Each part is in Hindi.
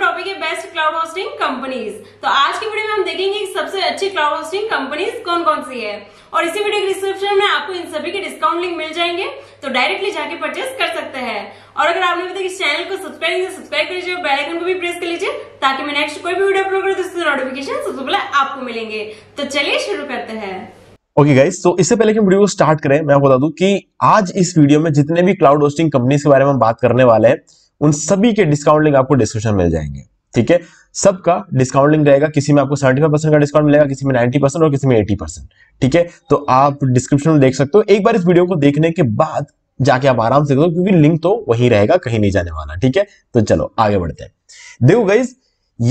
टॉपिक है बेस्ट क्लाउड होस्टिंग कंपनीज तो आज की वीडियो में हम देखेंगे सबसे अच्छी क्लाउड होस्टिंग कंपनीज कौन कौन सी है और इसी वीडियो में आपको इन सभी के डिस्काउंट लिंक मिल जाएंगे तो डायरेक्टली जाके परचेस कर सकते हैं और अगर आपने अभी इस चैनल को सब्सक्राइब नहीं सब्सक्राइब कर लीजिए बेलाइकन को भी प्रेस कर लीजिए ताकि मैं नेक्स्ट कोई भी वीडियो अपलोड करूँ तो उसके नोटिफिकेशन सबसे पहले आपको मिलेंगे तो चलिए शुरू करते हैं ओके गाइस तो इससे पहले कि वीडियो को स्टार्ट करें मैं बता दूं कि आज इस वीडियो में जितने भी क्लाउड होस्टिंग कंपनीज के बारे में बात करने वाले हैं उन सभी के डिस्काउंट लिंक आपको डिस्क्रिप्शन मिल जाएंगे ठीक है सबका डिस्काउंट लिंक रहेगा किसी में आपको फाइव परसेंट का डिस्काउंट मिलेगा किसी में नाइन्टी परसेंट और किसी में एटी परसेंट ठीक है तो आप डिस्क्रिप्शन में देख सकते हो एक बार इस वीडियो को देखने के बाद जाके आप आराम से करो क्योंकि लिंक तो वही रहेगा कहीं नहीं जाने वाला ठीक है तो चलो आगे बढ़ते हैं देखो गाइज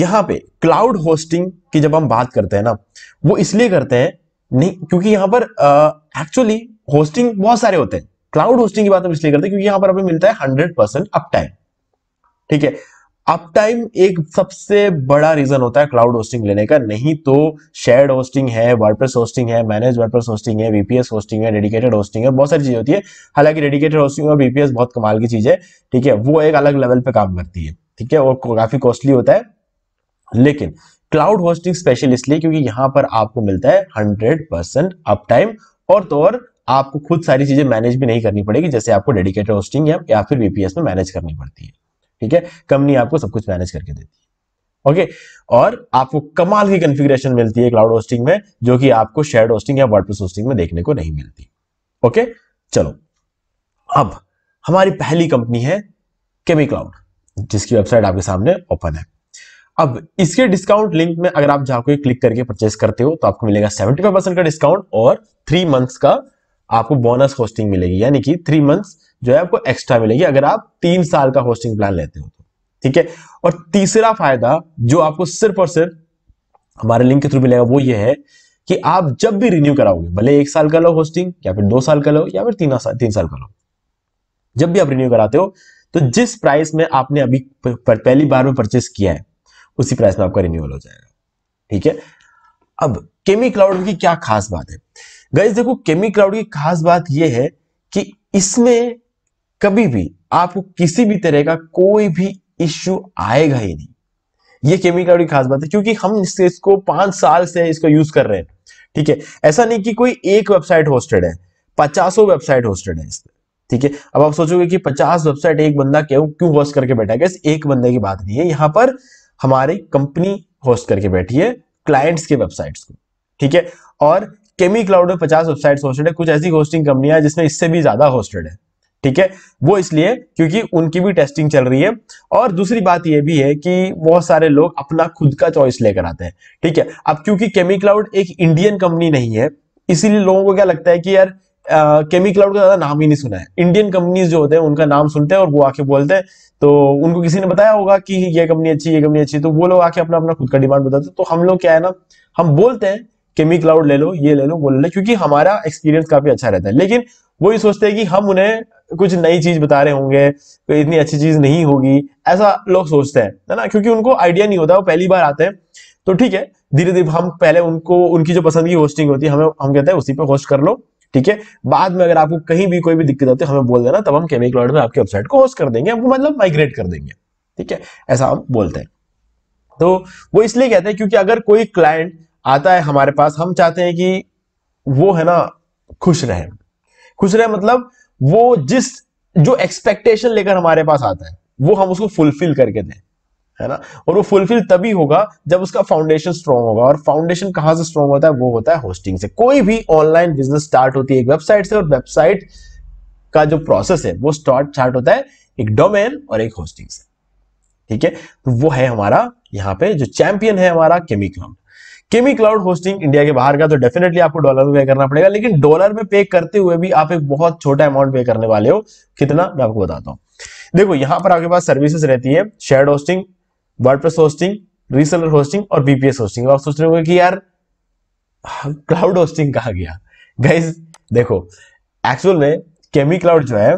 यहाँ पे क्लाउड होस्टिंग की जब हम बात करते हैं ना वो इसलिए करते हैं नहीं क्योंकि यहाँ पर एक्चुअली होस्टिंग बहुत सारे होते हैं क्लाउड होस्टिंग की बात हम इसलिए करते हैं क्योंकि यहाँ पर हमें मिलता है हंड्रेड परसेंट अप टाइम ठीक है अप टाइम एक सबसे बड़ा रीजन होता है क्लाउड होस्टिंग लेने का नहीं तो शेयर्ड होस्टिंग है वर्डप्रेस होस्टिंग है मैनेज वर्डप्रेस होस्टिंग है वीपीएस होस्टिंग है डेडिकेटेड होस्टिंग है बहुत सारी चीज होती है हालांकि डेडिकेटेड होस्टिंग और वीपीएस बहुत कमाल की चीज है ठीक है वो एक अलग लेवल पे काम करती है ठीक है और काफी कॉस्टली होता है लेकिन क्लाउड होस्टिंग स्पेशल इसलिए क्योंकि यहां पर आपको मिलता है हंड्रेड परसेंट अप टाइम और तो और आपको खुद सारी चीजें मैनेज भी नहीं करनी पड़ेगी जैसे आपको डेडिकेटेड होस्टिंग या, या फिर वीपीएस में मैनेज करनी पड़ती है ठीक है कंपनी आपको सब कुछ मैनेज करके देती है ओके और आपको कमाल की कॉन्फ़िगरेशन मिलती है क्लाउड होस्टिंग में जो कि आपको शेयर होस्टिंग या वर्डप्रेस होस्टिंग में देखने को नहीं मिलती ओके चलो अब हमारी पहली कंपनी है केमी क्लाउड जिसकी वेबसाइट आपके सामने ओपन है अब इसके डिस्काउंट लिंक में अगर आप जाकर क्लिक करके परचेस करते हो तो आपको मिलेगा सेवेंटी फाइव परसेंट का डिस्काउंट और थ्री मंथ्स का आपको बोनस होस्टिंग मिलेगी यानी कि थ्री मंथ्स जो है आपको एक्स्ट्रा मिलेगी अगर आप तीन साल का होस्टिंग प्लान लेते हो तो ठीक है और तीसरा फायदा जो आपको सिर्फ और सिर्फ हमारे लिंक के थ्रू मिलेगा वो ये है कि आप जब भी रिन्यू कराओगे भले एक साल का लो होस्टिंग या फिर दो साल का लो या फिर तीन साल तीन साल का लो जब भी आप रिन्यू कराते हो तो जिस प्राइस में आपने अभी पहली बार में परचेस किया है उसी प्राइस में आपका रिन्यूअल हो जाएगा ठीक है अब केमी क्लाउड की क्या खास बात है गैस देखो केमी क्लाउड की खास बात यह है कि इसमें कभी भी आपको किसी भी तरह का कोई भी इश्यू आएगा ही नहीं ये केमी क्लाउड की खास बात है क्योंकि हम इससे इसको पांच साल से इसको यूज कर रहे हैं ठीक है ऐसा नहीं कि कोई एक वेबसाइट होस्टेड है पचासों वेबसाइट होस्टेड है इसमें ठीक है अब आप सोचोगे कि पचास वेबसाइट एक बंदा क्यों क्यों होस्ट करके बैठा है एक बंदे की बात नहीं है यहां पर हमारी कंपनी होस्ट करके बैठी है क्लाइंट्स के वेबसाइट्स को ठीक है और केमी क्लाउड में पचास वेबसाइट्स होस्टेड है कुछ ऐसी होस्टिंग कंपनियां जिसमें इससे भी ज्यादा होस्टेड है ठीक है वो इसलिए क्योंकि उनकी भी टेस्टिंग चल रही है और दूसरी बात यह भी है कि बहुत सारे लोग अपना खुद का चॉइस लेकर आते हैं ठीक है अब क्योंकि केमी क्लाउड एक इंडियन कंपनी नहीं है इसीलिए लोगों को क्या लगता है कि यार केमी क्लाउड का ज्यादा नाम ही नहीं सुना है इंडियन कंपनीज जो होते हैं उनका नाम सुनते हैं और वो आके बोलते हैं तो उनको किसी ने बताया होगा कि ये कंपनी अच्छी ये कंपनी अच्छी तो वो लोग आके अपना अपना खुद का डिमांड बताते तो हम लोग क्या है ना हम बोलते हैं केमी क्लाउड ले लो ये ले लो वो ले लो क्योंकि हमारा एक्सपीरियंस काफी अच्छा रहता है लेकिन वो ये सोचते हैं कि हम उन्हें कुछ नई चीज बता रहे होंगे तो इतनी अच्छी चीज नहीं होगी ऐसा लोग सोचते हैं है ना क्योंकि उनको आइडिया नहीं होता वो पहली बार आते हैं तो ठीक है धीरे धीरे हम पहले उनको उनकी जो पसंद की होस्टिंग होती है हमें हम कहते हैं उसी पे होस्ट कर लो ठीक है बाद में अगर आपको कहीं भी कोई भी दिक्कत होती है हमें बोल देना तब हम केमिकल में आपकी वेबसाइट को होस्ट कर देंगे आपको मतलब माइग्रेट कर देंगे ठीक है ऐसा हम बोलते हैं तो वो इसलिए कहते हैं क्योंकि अगर कोई क्लाइंट आता है हमारे पास हम चाहते हैं कि वो है ना खुश रहे खुश रहे मतलब वो जिस जो एक्सपेक्टेशन लेकर हमारे पास आता है वो हम उसको फुलफिल करके दें है ना और वो फुलफिल तभी होगा जब उसका फाउंडेशन स्ट्रॉन्ग होगा और फाउंडेशन कहां से स्ट्रॉन्ग होता है वो होता है होस्टिंग से कोई भी ऑनलाइन बिजनेस स्टार्ट होती है एक वेबसाइट से और वेबसाइट का जो प्रोसेस है वो स्टार्ट स्टार्ट होता है एक डोमेन और एक होस्टिंग से ठीक है तो वो है हमारा यहाँ पे जो चैंपियन है हमारा केमी क्लाउड केमी क्लाउड होस्टिंग इंडिया के बाहर का तो डेफिनेटली आपको डॉलर में पे करना पड़ेगा लेकिन डॉलर में पे करते हुए भी आप एक बहुत छोटा अमाउंट पे करने वाले हो कितना मैं आपको बताता हूँ देखो यहां पर आपके पास सर्विसेज रहती है share hosting WordPress hosting reseller hosting और बीपीएस होस्टिंग आप सोच रहे होंगे कि यार क्लाउड होस्टिंग कहा गया गाइज देखो एक्चुअल में केमी क्लाउड जो है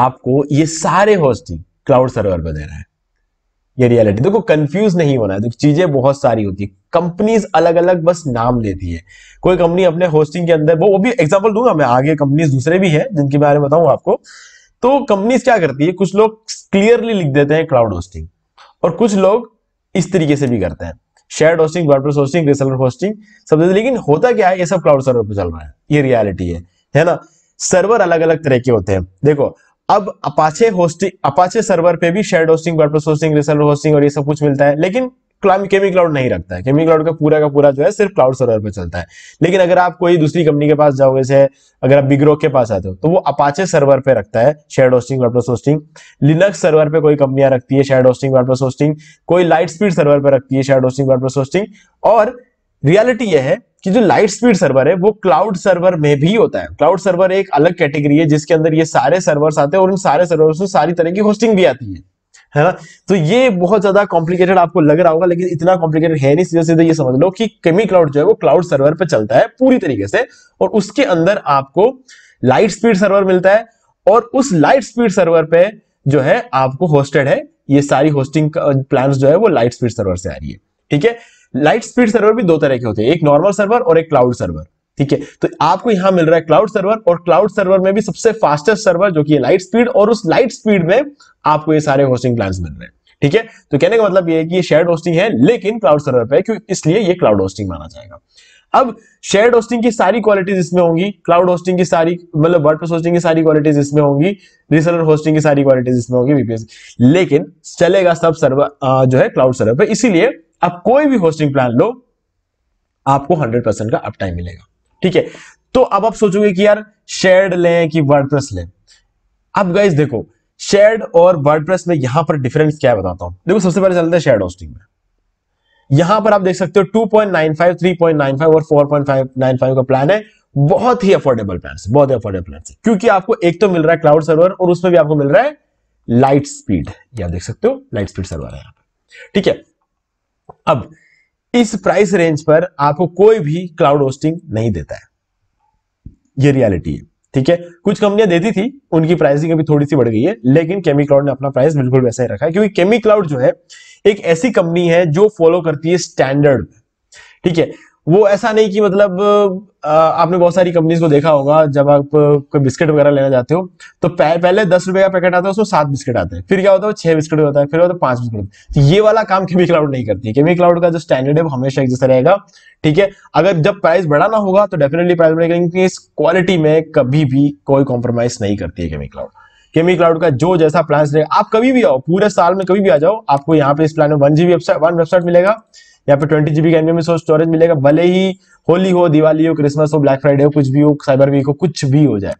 आपको ये सारे होस्टिंग क्लाउड सर्वर पर दे रहा है ये रियलिटी देखो कंफ्यूज नहीं होना है देखो चीजें बहुत सारी होती है कंपनीज अलग अलग बस नाम देती है कोई कंपनी अपने होस्टिंग के अंदर वो वो भी एग्जाम्पल दूंगा मैं आगे कंपनीज दूसरे भी हैं जिनके बारे में बताऊंगा आपको तो कंपनीज क्या करती है कुछ लोग क्लियरली लिख देते हैं क्लाउड होस्टिंग और कुछ लोग इस तरीके से भी करते हैं share hosting WordPress hosting reseller hosting सब लेकिन होता क्या है ये सब क्लाउड सर्वर पर चल रहा है ये रियलिटी है है ना सर्वर अलग अलग तरह के होते हैं देखो अब अपाचे होस्टिंग अपाचे सर्वर पे भी share hosting WordPress hosting reseller hosting और ये सब कुछ मिलता है लेकिन केमी क्लाउड नहीं रखता है केमी क्लाउड का पूरा का पूरा जो है सिर्फ क्लाउड सर्वर पर चलता है लेकिन अगर आप कोई दूसरी कंपनी के पास जाओगे से अगर आप बिग्रो के पास आते हो तो वो अपाचे सर्वर पे रखता है share hosting WordPress hosting Linux server पे कोई कंपनियां रखती है शेयर होस्टिंग वर्डप्रेस होस्टिंग कोई लाइट स्पीड सर्वर पे रखती है शेयर होस्टिंग वर्डप्रेस होस्टिंग और रियलिटी यह है कि जो लाइट स्पीड सर्वर है वो क्लाउड सर्वर में भी होता है क्लाउड सर्वर एक अलग कैटेगरी है जिसके अंदर ये सारे सर्वर्स आते हैं और उन सारे सर्वर्स में सारी तरह की होस्टिंग भी आती है है ना तो ये बहुत ज्यादा कॉम्प्लिकेटेड आपको लग रहा होगा लेकिन इतना कॉम्प्लिकेटेड है नहीं सीधे सीधे ये समझ लो कि केमी क्लाउड जो है वो क्लाउड सर्वर पर चलता है पूरी तरीके से और उसके अंदर आपको लाइट स्पीड सर्वर मिलता है और उस लाइट स्पीड सर्वर पे जो है आपको होस्टेड है ये सारी होस्टिंग प्लान जो है वो लाइट स्पीड सर्वर से आ रही है ठीक है लाइट स्पीड सर्वर भी दो तरह के होते हैं एक नॉर्मल सर्वर और एक क्लाउड सर्वर ठीक है तो आपको यहां मिल रहा है क्लाउड सर्वर और क्लाउड सर्वर में भी सबसे फास्टेस्ट सर्वर जो कि लाइट स्पीड और उस लाइट स्पीड में आपको ये सारे होस्टिंग प्लान मिल रहे हैं ठीक है तो कहने का मतलब ये है कि ये शेयर होस्टिंग है लेकिन क्लाउड सर्वर पे क्योंकि इसलिए ये क्लाउड होस्टिंग माना जाएगा अब शेयर होस्टिंग की सारी क्वालिटीज इसमें होंगी क्लाउड होस्टिंग की सारी मतलब वर्ड होस्टिंग की सारी क्वालिटीज इसमें होंगी रिसलर होस्टिंग की सारी क्वालिटीज इसमें होगी बीपीएस लेकिन चलेगा सब सर्वर जो है क्लाउड सर्वर पर इसीलिए आप कोई भी होस्टिंग प्लान लो आपको हंड्रेड का अपटाइम मिलेगा ठीक है तो अब आप सोचोगे कि यार शेयर्ड लें कि वर्डप्रेस लें अब गाइज देखो शेयर्ड और वर्डप्रेस में यहां पर डिफरेंस क्या बताता हूं देखो सबसे पहले चलते हैं शेयर्ड होस्टिंग में यहां पर आप देख सकते हो 2.95, 3.95 और 4.95 का प्लान है बहुत ही अफोर्डेबल प्लान है बहुत ही अफोर्डेबल प्लान है क्योंकि आपको एक तो मिल रहा है क्लाउड सर्वर और उसमें भी आपको मिल रहा है लाइट स्पीड आप देख सकते हो लाइट स्पीड सर्वर है यहाँ पर ठीक है अब इस प्राइस रेंज पर आपको कोई भी क्लाउड होस्टिंग नहीं देता है ये रियलिटी है ठीक है कुछ कंपनियां देती थी उनकी प्राइसिंग अभी थोड़ी सी बढ़ गई है लेकिन केमी क्लाउड ने अपना प्राइस बिल्कुल वैसा ही रखा है क्योंकि केमी क्लाउड जो है एक ऐसी कंपनी है जो फॉलो करती है स्टैंडर्ड ठीक है वो ऐसा नहीं कि मतलब आपने बहुत सारी कंपनीज को देखा होगा जब आप कोई बिस्किट वगैरह लेना जाते हो तो पहले दस रुपए का पैकेट आता है उसमें सात बिस्किट आते हैं फिर क्या होता है छह बिस्किट होता है फिर होता है पांच बिस्किट तो ये वाला काम केमी क्लाउड नहीं करती है केमी क्लाउड का जो स्टैंडर्ड है वो हमेशा एक जैसा रहेगा ठीक है अगर जब प्राइस बढ़ाना होगा तो डेफिनेटली प्राइस बढ़ेगा क्योंकि इस क्वालिटी में कभी भी कोई कॉम्प्रोमाइज नहीं करती है केमी क्लाउड केमी क्लाउड का जो जैसा प्लान रहेगा आप कभी भी आओ पूरे साल में कभी भी आ जाओ आपको यहाँ पे इस प्लान में वन जीबी वन वेबसाइट मिलेगा यहाँ पे ट्वेंटी जीबी का एनवीएम स्टोरेज मिलेगा भले ही होली हो दिवाली हो क्रिसमस हो ब्लैक फ्राइडे हो कुछ भी हो साइबर वीक हो कुछ भी हो जाए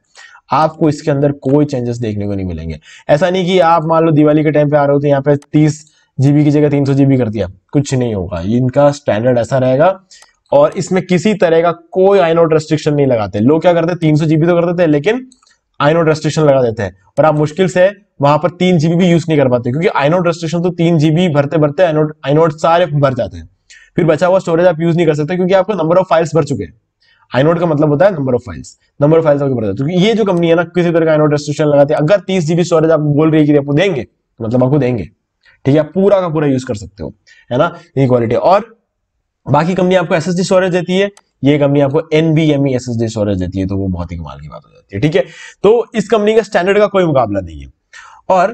आपको इसके अंदर कोई चेंजेस देखने को नहीं मिलेंगे ऐसा नहीं कि आप मान लो दिवाली के टाइम पे आ रहे हो तो यहाँ पे तीस जीबी की जगह तीन सौ जीबी कर दिया कुछ नहीं होगा इनका स्टैंडर्ड ऐसा रहेगा और इसमें किसी तरह का कोई आई नोट रेस्ट्रिक्शन नहीं लगाते लोग क्या करते तीन सौ जीबी तो करते थे लेकिन आइनोड रजिस्ट्रेशन लगा देते हैं पर आप मुश्किल से वहां पर तीन जीबी भी यूज नहीं कर पाते क्योंकि आइनोड रजिस्ट्रेशन तो तीन जीबी भरते भरते आइनोड सारे भर जाते हैं फिर बचा हुआ स्टोरेज आप यूज नहीं कर सकते क्योंकि आपको नंबर ऑफ फाइल्स भर चुके हैं आइनोड का मतलब होता है number of files number of files आपको भर जाते तो ये जो कंपनी है ना किसी तरह का आइनोड रजिस्ट्रेशन लगाते अगर तीस जीबी स्टोरेज आप बोल रही है कि आपको देंगे तो मतलब आपको देंगे ठीक है पूरा का पूरा यूज कर सकते हो है ना ये क्वालिटी और बाकी कंपनी आपको एस स्टोरेज देती है ये कंपनी आपको एनबीएमई एस एस स्टोरेज देती है तो वो बहुत ही कमाल की बात हो जाती है ठीक है तो इस कंपनी का स्टैंडर्ड का कोई मुकाबला नहीं है और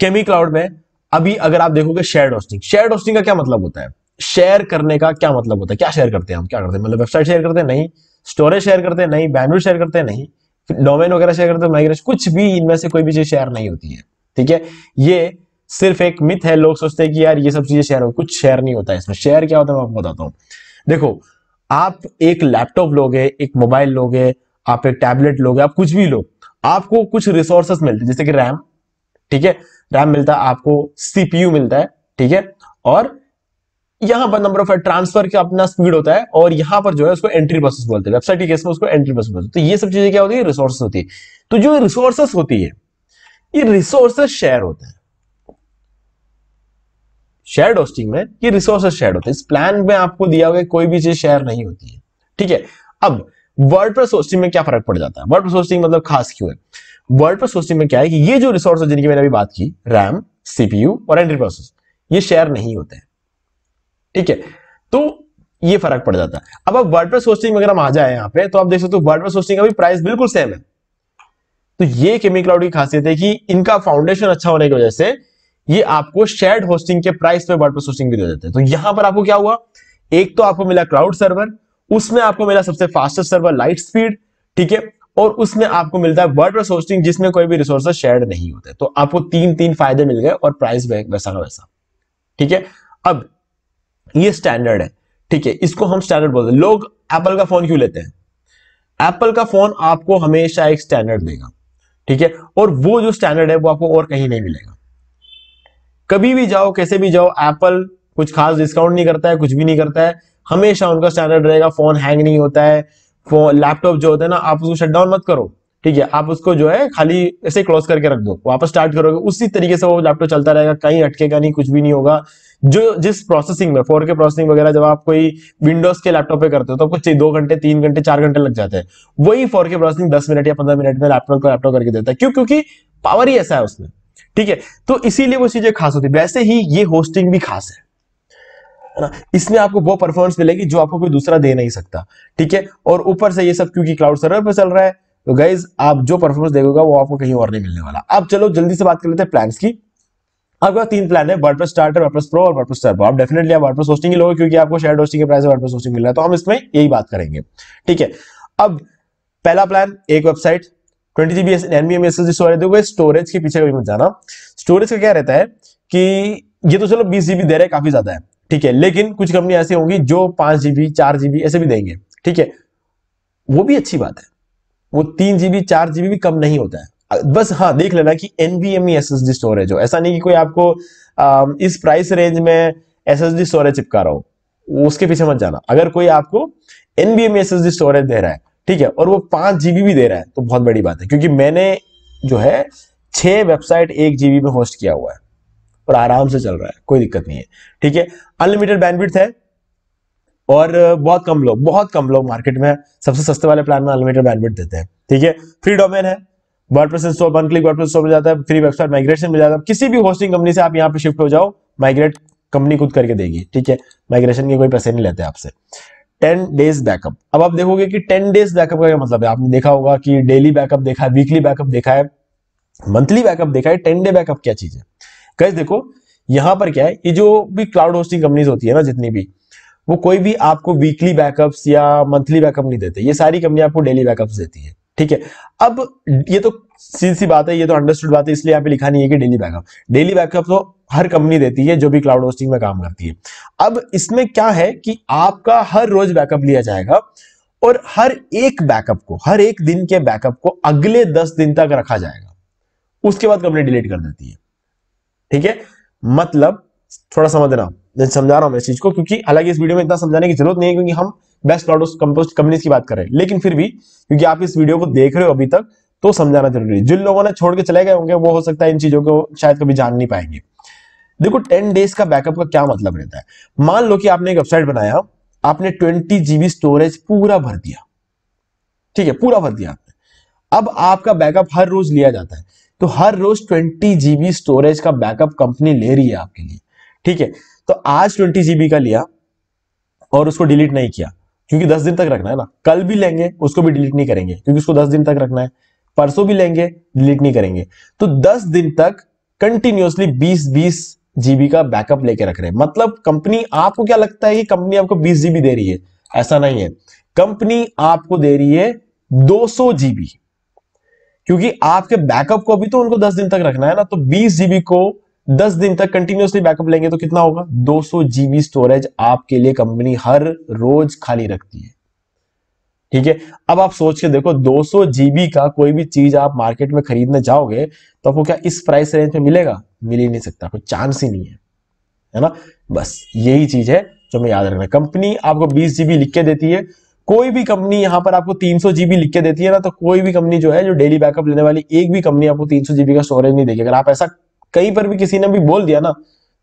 केमी क्लाउड में अभी अगर आप देखोगे शेयर होस्टिंग शेयर होस्टिंग का क्या मतलब होता है शेयर करने का क्या मतलब होता है क्या शेयर करते हैं हम क्या करते हैं मतलब वेबसाइट शेयर करते हैं नहीं स्टोरेज शेयर करते हैं नहीं बैंडविड शेयर करते हैं नहीं डोमेन वगैरह शेयर करते हैं माइग्रेशन कुछ भी इनमें से कोई भी चीज शेयर नहीं होती है ठीक है ये सिर्फ एक मिथ है लोग सोचते हैं कि यार ये सब चीजें शेयर हो कुछ शेयर नहीं होता है इसमें शेयर क्या होता है मैं आपको बताता हूँ देखो आप एक लैपटॉप लोगे एक मोबाइल लोगे आप एक टैबलेट लोगे आप कुछ भी लो आपको कुछ रिसोर्सेस मिलते जैसे कि रैम ठीक है रैम मिलता है आपको सीपीयू मिलता है ठीक है और यहां पर नंबर ऑफ ट्रांसफर का अपना स्पीड होता है और यहां पर जो है उसको एंट्री प्रोसेस बोलते हैं वेबसाइट के केस में उसको एंट्री प्रोसेस बोलते हैं तो ये सब चीजें क्या होती है रिसोर्सेस होती है तो जो रिसोर्सेस होती है ये रिसोर्सेस शेयर होते हैं शेयर होस्टिंग में ये रिसोर्सेज शेयर होते हैं इस प्लान में आपको दिया हुआ कोई भी चीज शेयर नहीं होती है ठीक है अब वर्ड पर होस्टिंग में क्या फर्क पड़ जाता है वर्ड पर होस्टिंग मतलब खास क्यों है वर्ड पर होस्टिंग में क्या है कि ये जो रिसोर्स जिनकी मैंने अभी बात की रैम सीपीयू और एंट्री प्रोसेस ये शेयर नहीं होते हैं ठीक है तो ये फर्क पड़ जाता है अब आप वर्ड पर होस्टिंग में अगर हम आ जाए यहाँ पे तो आप देख सकते हो वर्ड पर होस्टिंग का भी प्राइस बिल्कुल सेम है तो ये केमी क्लाउड की खासियत है कि इनका फाउंडेशन अच्छा होने की वजह से ये आपको शेयर होस्टिंग के प्राइस पे वर्डप्रेस होस्टिंग भी दे देते हैं तो यहां पर आपको क्या हुआ एक तो आपको मिला क्लाउड सर्वर उसमें आपको मिला सबसे फास्टेस्ट सर्वर लाइट स्पीड ठीक है और उसमें आपको मिलता है वर्ड होस्टिंग जिसमें कोई भी रिसोर्सेज शेयर नहीं होते तो आपको तीन तीन फायदे मिल गए और प्राइस वैसा का वैसा ठीक है अब ये स्टैंडर्ड है ठीक है इसको हम स्टैंडर्ड बोलते हैं लोग एप्पल का फोन क्यों लेते हैं एप्पल का फोन आपको हमेशा एक स्टैंडर्ड देगा ठीक है और वो जो स्टैंडर्ड है वो आपको और कहीं नहीं मिलेगा कभी भी जाओ कैसे भी जाओ एप्पल कुछ खास डिस्काउंट नहीं करता है कुछ भी नहीं करता है हमेशा उनका स्टैंडर्ड रहेगा फोन हैंग नहीं होता है फोन लैपटॉप जो होता है ना आप उसको शट डाउन मत करो ठीक है आप उसको जो है खाली ऐसे क्लोज करके रख दो वापस स्टार्ट करोगे उसी तरीके से वो लैपटॉप चलता रहेगा कहीं अटकेगा नहीं कुछ भी नहीं होगा जो जिस प्रोसेसिंग में फोर के प्रोसेसिंग वगैरह जब आप कोई विंडोज के लैपटॉप पे करते हो तो आपको दो घंटे तीन घंटे चार घंटे लग जाते हैं वही फोर के प्रोसेसिंग दस मिनट या पंद्रह मिनट में लैपटॉप को लैपटॉप करके देता है क्यों क्योंकि पावर ही ऐसा है उसमें ठीक है तो इसीलिए वो चीजें खास होती है वैसे ही ये होस्टिंग भी खास है ना इसमें आपको वो परफॉर्मेंस मिलेगी जो आपको कोई दूसरा दे नहीं सकता ठीक है और ऊपर से ये सब क्योंकि क्लाउड सर्वर पर चल रहा है तो गाइज आप जो परफॉर्मेंस देगा वो आपको कहीं और नहीं मिलने वाला अब चलो जल्दी से बात कर लेते हैं प्लान की आपका तीन प्लान है वर्डप्रेस स्टार्टर वर्डप्रेस प्रो और वर्डप्रेस सर्वर आप डेफिनेटली आप वर्डप्रेस होस्टिंग ही लोगे क्योंकि आपको शेयर होस्टिंग के प्राइस वर्डप्रेस होस्टिंग मिल रहा है तो हम इसमें यही बात करेंगे ठीक है अब पहला प्लान एक वेबसाइट ट्वेंटी जीबी एनबीएम देखो स्टोरेज के पीछे कभी मत जाना स्टोरेज का क्या रहता है कि ये तो चलो बीस जीबी दे रहे काफी ज्यादा है ठीक है लेकिन कुछ कंपनी ऐसी होंगी जो पांच जीबी चार जीबी ऐसे भी देंगे ठीक है वो भी अच्छी बात है वो तीन जीबी चार जीबी भी कम नहीं होता है बस हाँ देख लेना कि NVMe S S D storage हो ऐसा नहीं कि कोई आपको आ, इस प्राइस रेंज में एस एस डी स्टोरेज चिपका रहा हो उसके पीछे मत जाना अगर कोई आपको NVMe S S D storage दे रहा है ठीक है और वो पांच जीबी भी दे रहा है तो बहुत बड़ी बात है क्योंकि मैंने जो है छह वेबसाइट एक जीबी में होस्ट किया हुआ है और आराम से चल रहा है कोई दिक्कत नहीं है ठीक है अनलिमिटेड बैंडविड्थ है और बहुत कम लोग बहुत कम लोग मार्केट में सबसे सस्ते वाले प्लान में अनलिमिटेड बैंडविड्थ देते हैं ठीक है फ्री डोमेन है press install one click WordPress install मिल जाता है फ्री वेबसाइट माइग्रेशन मिल जाता है किसी भी होस्टिंग कंपनी से आप यहाँ पे शिफ्ट हो जाओ माइग्रेट कंपनी खुद करके देगी ठीक है माइग्रेशन के कोई पैसे नहीं लेते आपसे टेन डेज बैकअप अब आप देखोगे कि टेन डेज बैकअप का क्या मतलब है आपने देखा होगा कि डेली बैकअप देखा है वीकली बैकअप देखा है मंथली बैकअप देखा है टेन डे बैकअप क्या चीज है कैसे देखो यहां पर क्या है ये जो भी क्लाउड होस्टिंग कंपनीज होती है ना जितनी भी वो कोई भी आपको वीकली बैकअप्स या मंथली बैकअप नहीं देते ये सारी कंपनी आपको डेली बैकअप्स देती है ठीक है अब ये तो सी सी बात है ये तो अंडरस्टूड बात है इसलिए यहाँ पे लिखा नहीं है कि डेली बैकअप डेली बैकअप तो हर कंपनी देती है जो भी क्लाउड होस्टिंग में काम करती है अब इसमें क्या है कि आपका हर रोज बैकअप लिया जाएगा और हर एक बैकअप को हर एक दिन के बैकअप को अगले दस दिन तक रखा जाएगा उसके बाद कंपनी डिलीट कर देती है ठीक है मतलब थोड़ा समझना समझा रहा हूं मैं चीज को क्योंकि हालांकि इस वीडियो में इतना समझाने की जरूरत नहीं है क्योंकि हम बेस्ट प्रोडक्ट कंपोस्ट कंपनीज की बात कर रहे हैं लेकिन फिर भी क्योंकि आप इस वीडियो को देख रहे हो अभी तक तो समझाना जरूरी है जिन लोगों ने छोड़ के चले गए होंगे वो हो सकता है इन चीजों को शायद कभी जान नहीं पाएंगे देखो टेन डेज का बैकअप का क्या मतलब रहता है मान लो कि आपने एक वेबसाइट बनाया आपने ट्वेंटी जीबी स्टोरेज पूरा भर दिया ठीक है पूरा भर दिया आपने अब आपका बैकअप हर रोज लिया जाता है तो हर रोज ट्वेंटी जीबी स्टोरेज का बैकअप कंपनी ले रही है आपके लिए ठीक है तो आज ट्वेंटी जीबी का लिया और उसको डिलीट नहीं किया क्योंकि दस दिन तक रखना है ना कल भी लेंगे उसको भी डिलीट नहीं करेंगे क्योंकि उसको दस दिन तक रखना है परसों भी लेंगे डिलीट नहीं करेंगे तो 10 दिन तक कंटिन्यूसली 20 20 जीबी का बैकअप लेके रख रहे हैं मतलब कंपनी आपको क्या लगता है कि कंपनी आपको 20 जीबी दे रही है ऐसा नहीं है कंपनी आपको दे रही है 200 जीबी क्योंकि आपके बैकअप को अभी तो उनको दस दिन तक रखना है ना तो बीस जीबी को दस दिन तक कंटिन्यूसली बैकअप लेंगे तो कितना होगा 200 जीबी स्टोरेज आपके लिए कंपनी हर रोज खाली रखती है ठीक है अब आप सोच के देखो 200 जीबी का कोई भी चीज आप मार्केट में खरीदने जाओगे तो आपको क्या इस प्राइस रेंज में मिलेगा मिल ही नहीं सकता कोई चांस ही नहीं है है ना बस यही चीज है जो मैं याद रखना कंपनी आपको बीस जीबी लिख के देती है कोई भी कंपनी यहां पर आपको 300 जीबी लिख के देती है ना तो कोई भी कंपनी जो है जो डेली बैकअप लेने वाली एक भी कंपनी आपको 300 जीबी का स्टोरेज नहीं देगी अगर आप ऐसा कहीं पर भी किसी ने भी बोल दिया ना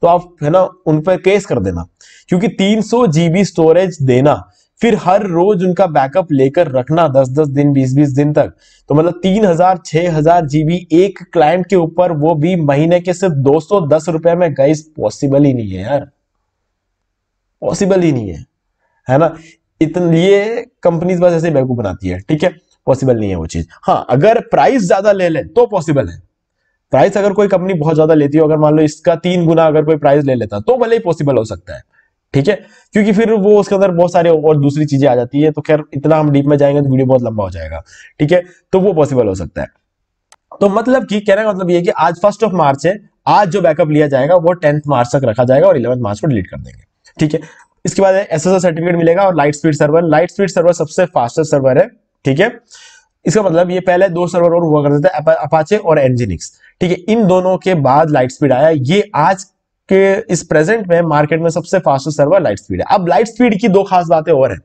तो आप है ना उन पर केस कर देना क्योंकि 300 जीबी स्टोरेज देना फिर हर रोज उनका बैकअप लेकर रखना 10-10 दिन 20-20 दिन तक तो मतलब 3000 6000 जीबी एक क्लाइंट के ऊपर वो भी महीने के सिर्फ दो सौ दस रुपए में गाइस पॉसिबल ही नहीं है यार पॉसिबल ही नहीं है है ना इतने ये कंपनीज बस ऐसे बैकअप बनाती है ठीक है पॉसिबल नहीं है वो चीज हाँ अगर प्राइस ज्यादा ले ले तो पॉसिबल है प्राइस अगर कोई कंपनी बहुत ज्यादा लेती हो अगर मान लो इसका तीन गुना अगर कोई प्राइस ले लेता तो भले ही पॉसिबल हो सकता है ठीक है क्योंकि फिर वो उसके अंदर बहुत सारे और दूसरी चीजें आ जाती है तो खैर इतना हम डीप में जाएंगे तो वीडियो बहुत लंबा हो जाएगा ठीक है तो वो पॉसिबल हो सकता है तो मतलब कि कहने का मतलब ये कि आज फर्स्ट ऑफ मार्च है आज जो बैकअप लिया जाएगा वो टेंथ मार्च तक रखा जाएगा और इलेवंथ मार्च को डिलीट कर देंगे ठीक है इसके बाद एस एस सर्टिफिकेट मिलेगा और LiteSpeed server LiteSpeed server सबसे फास्टेस्ट सर्वर है ठीक है इसका मतलब ये पहले दो सर्वर और हुआ करते थे अपाचे और एनजिनिक्स ठीक है इन दोनों के बाद लाइट स्पीड आया ये आज कि इस प्रेजेंट में मार्केट में सबसे फास्टेस्ट सर्वर लाइट स्पीड है अब लाइट स्पीड की दो खास बातें और हैं